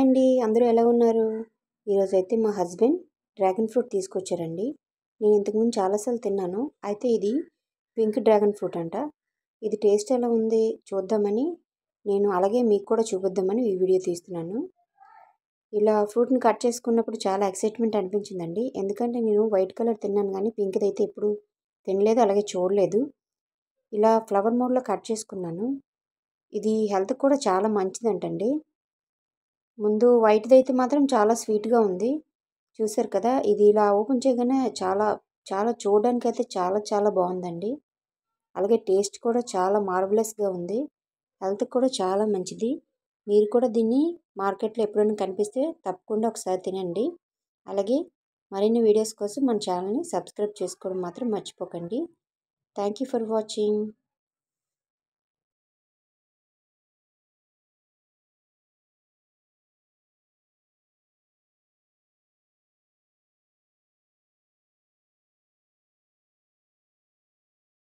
hi అండి అందరూ ఎలా ఉన్నారు ఈరోజు అయితే మా హస్బెండ్ డ్రాగన్ ఫ్రూట్ తీసుకొచ్చారండి నేను ఇంతకుముందు చాలాసార్లు తిన్నాను అయితే ఇది పింక్ డ్రాగన్ ఫ్రూట్ అంట ఇది టేస్ట్ ఎలా ఉంది చూద్దామని నేను అలాగే మీకు కూడా చూపిద్దామని ఈ వీడియో తీస్తున్నాను ఇలా ఫ్రూట్ని కట్ చేసుకున్నప్పుడు చాలా ఎక్సైట్మెంట్ అనిపించిందండి ఎందుకంటే నేను వైట్ కలర్ తిన్నాను కానీ పింక్ది అయితే ఎప్పుడు తినలేదు అలాగే చూడలేదు ఇలా ఫ్లవర్ మోడ్లో కట్ చేసుకున్నాను ఇది హెల్త్ కూడా చాలా మంచిదంటండి ముందు వైట్ది అయితే మాత్రం చాలా స్వీట్గా ఉంది చూసారు కదా ఇది ఇలా ఓపెన్ చేయగానే చాలా చాలా చూడడానికి అయితే చాలా చాలా బాగుందండి అలాగే టేస్ట్ కూడా చాలా మార్వలస్గా ఉంది హెల్త్ కూడా చాలా మంచిది మీరు కూడా దీన్ని మార్కెట్లో ఎప్పుడైనా కనిపిస్తే తప్పకుండా ఒకసారి తినండి అలాగే మరిన్ని వీడియోస్ కోసం మన ఛానల్ని సబ్స్క్రైబ్ చేసుకోవడం మాత్రం మర్చిపోకండి థ్యాంక్ యూ ఫర్ వాచింగ్